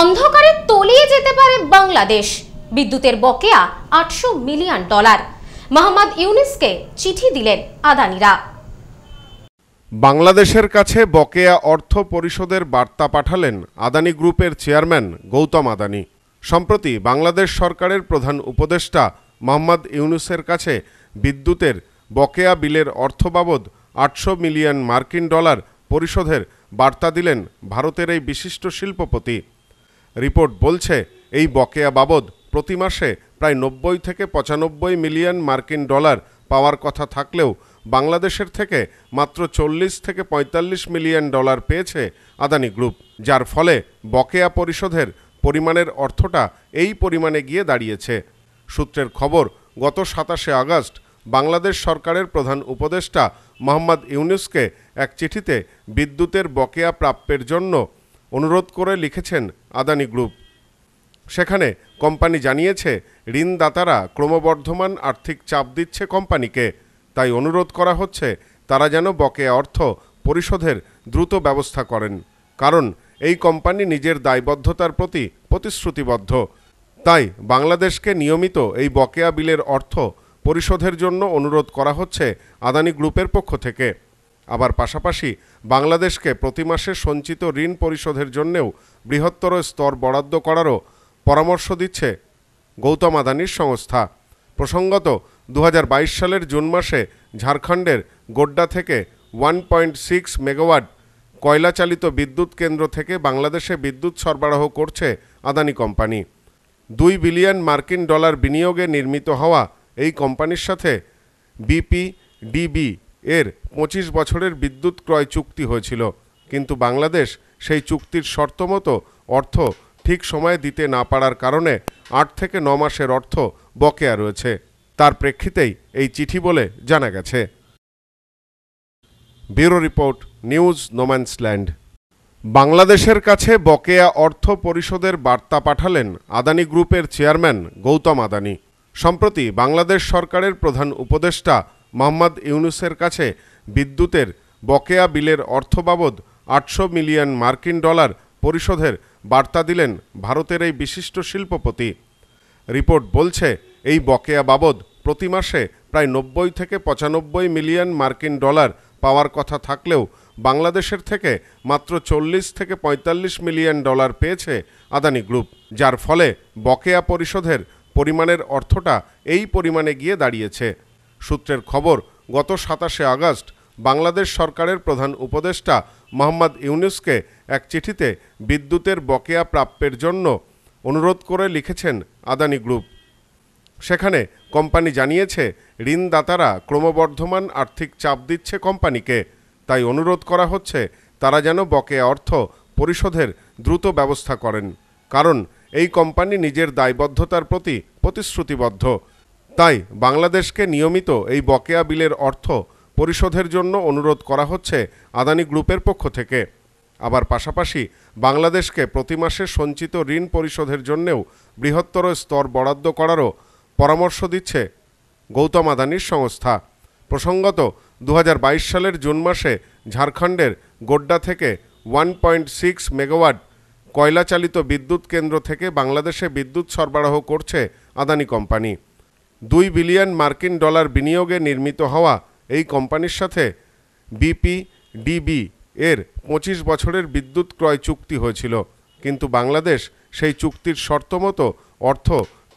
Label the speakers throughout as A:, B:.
A: অন্ধকারে তলিয়ে যেতে পারে বাংলাদেশ বিদ্যুতের বকেয়া আটশো মিলিয়ন ডলার মোহাম্মদ ইউনিসকে চিঠি দিলেন আদানিরা
B: বাংলাদেশের কাছে বকেয়া অর্থ পরিষদের বার্তা পাঠালেন আদানি গ্রুপের চেয়ারম্যান গৌতম আদানি সম্প্রতি বাংলাদেশ সরকারের প্রধান উপদেষ্টা মোহাম্মদ ইউনুসের কাছে বিদ্যুতের বকেয়া বিলের অর্থ বাবদ আটশো মিলিয়ন মার্কিন ডলার পরিষদের বার্তা দিলেন ভারতের এই বিশিষ্ট শিল্পপতি রিপোর্ট বলছে এই বকেয়া বাবদ প্রতি মাসে প্রায় নব্বই থেকে পঁচানব্বই মিলিয়ন মার্কিন ডলার পাওয়ার কথা থাকলেও বাংলাদেশের থেকে মাত্র চল্লিশ থেকে ৪৫ মিলিয়ন ডলার পেয়েছে আদানি গ্রুপ যার ফলে বকেয়া পরিশোধের পরিমাণের অর্থটা এই পরিমাণে গিয়ে দাঁড়িয়েছে সূত্রের খবর গত সাতাশে আগস্ট বাংলাদেশ সরকারের প্রধান উপদেষ্টা মোহাম্মদ ইউনুসকে এক চিঠিতে বিদ্যুতের বকেয়া প্রাপ্যের জন্য অনুরোধ করে লিখেছেন আদানি গ্রুপ সেখানে কোম্পানি জানিয়েছে ঋণদাতারা ক্রমবর্ধমান আর্থিক চাপ দিচ্ছে কোম্পানিকে তাই অনুরোধ করা হচ্ছে তারা যেন বকেয়া অর্থ পরিশোধের দ্রুত ব্যবস্থা করেন কারণ এই কোম্পানি নিজের দায়বদ্ধতার প্রতি প্রতিশ্রুতিবদ্ধ তাই বাংলাদেশকে নিয়মিত এই বকেয়া বিলের অর্থ পরিশোধের জন্য অনুরোধ করা হচ্ছে আদানি গ্রুপের পক্ষ থেকে আবার পাশাপাশি বাংলাদেশকে প্রতি মাসে সঞ্চিত ঋণ পরিশোধের জন্যেও বৃহত্তর স্তর বরাদ্দ করারও পরামর্শ দিচ্ছে গৌতম আদানির সংস্থা প্রসঙ্গত দু সালের জুন মাসে ঝাড়খণ্ডের গোড্ডা থেকে ওয়ান পয়েন্ট সিক্স মেগাওয়াট কয়লাচালিত বিদ্যুৎ কেন্দ্র থেকে বাংলাদেশে বিদ্যুৎ সরবরাহ করছে আদানি কোম্পানি দুই বিলিয়ন মার্কিন ডলার বিনিয়োগে নির্মিত হওয়া এই কোম্পানির সাথে বিপি ডিবি এর পঁচিশ বছরের বিদ্যুৎ ক্রয় চুক্তি হয়েছিল কিন্তু বাংলাদেশ সেই চুক্তির শর্ত মতো অর্থ ঠিক সময়ে দিতে না পারার কারণে আট থেকে ন মাসের অর্থ বকেয়া রয়েছে তার প্রেক্ষিতেই এই চিঠি বলে জানা গেছে ব্যুরো রিপোর্ট নিউজ নোম্যান্সল্যান্ড বাংলাদেশের কাছে বকেয়া অর্থ পরিষদের বার্তা পাঠালেন আদানি গ্রুপের চেয়ারম্যান গৌতম আদানি সম্প্রতি বাংলাদেশ সরকারের প্রধান উপদেষ্টা মোহাম্মদ ইউনুসের কাছে বিদ্যুতের বকেয়া বিলের অর্থ বাবদ আটশো মিলিয়ন মার্কিন ডলার পরিশোধের বার্তা দিলেন ভারতের এই বিশিষ্ট শিল্পপতি রিপোর্ট বলছে এই বকেয়া বাবদ প্রতি মাসে প্রায় নব্বই থেকে পঁচানব্বই মিলিয়ন মার্কিন ডলার পাওয়ার কথা থাকলেও বাংলাদেশের থেকে মাত্র চল্লিশ থেকে ৪৫ মিলিয়ন ডলার পেয়েছে আদানি গ্রুপ যার ফলে বকেয়া পরিশোধের পরিমাণের অর্থটা এই পরিমাণে গিয়ে দাঁড়িয়েছে সূত্রের খবর গত সাতাশে আগস্ট বাংলাদেশ সরকারের প্রধান উপদেষ্টা মোহাম্মদ ইউনুসকে এক চিঠিতে বিদ্যুতের বকেয়া প্রাপ্যের জন্য অনুরোধ করে লিখেছেন আদানি গ্রুপ সেখানে কোম্পানি জানিয়েছে ঋণদাতারা ক্রমবর্ধমান আর্থিক চাপ দিচ্ছে কোম্পানিকে তাই অনুরোধ করা হচ্ছে তারা যেন বকেয়া অর্থ পরিশোধের দ্রুত ব্যবস্থা করেন কারণ এই কোম্পানি নিজের দায়বদ্ধতার প্রতি প্রতিশ্রুতিবদ্ধ তাই বাংলাদেশকে নিয়মিত এই বকেয়া বিলের অর্থ পরিশোধের জন্য অনুরোধ করা হচ্ছে আদানি গ্রুপের পক্ষ থেকে আবার পাশাপাশি বাংলাদেশকে প্রতি মাসে সঞ্চিত ঋণ পরিশোধের জন্যেও বৃহত্তর স্তর বরাদ্দ করারও পরামর্শ দিচ্ছে গৌতম আদানির সংস্থা প্রসঙ্গত দু সালের জুন মাসে ঝাড়খণ্ডের গোড্ডা থেকে ওয়ান পয়েন্ট সিক্স মেগাওয়াট কয়লাচালিত বিদ্যুৎ কেন্দ্র থেকে বাংলাদেশে বিদ্যুৎ সরবরাহ করছে আদানি কোম্পানি দুই বিলিয়ন মার্কিন ডলার বিনিয়োগে নির্মিত হওয়া এই কোম্পানির সাথে বিপি ডিবি এর পঁচিশ বছরের বিদ্যুৎ ক্রয় চুক্তি হয়েছিল কিন্তু বাংলাদেশ সেই চুক্তির শর্তমতো অর্থ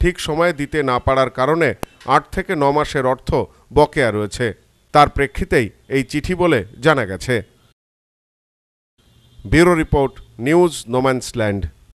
B: ঠিক সময়ে দিতে না পারার কারণে আট থেকে ন মাসের অর্থ বকেয়া রয়েছে তার প্রেক্ষিতেই এই চিঠি বলে জানা গেছে ব্যুরো রিপোর্ট নিউজ নোম্যান্সল্যান্ড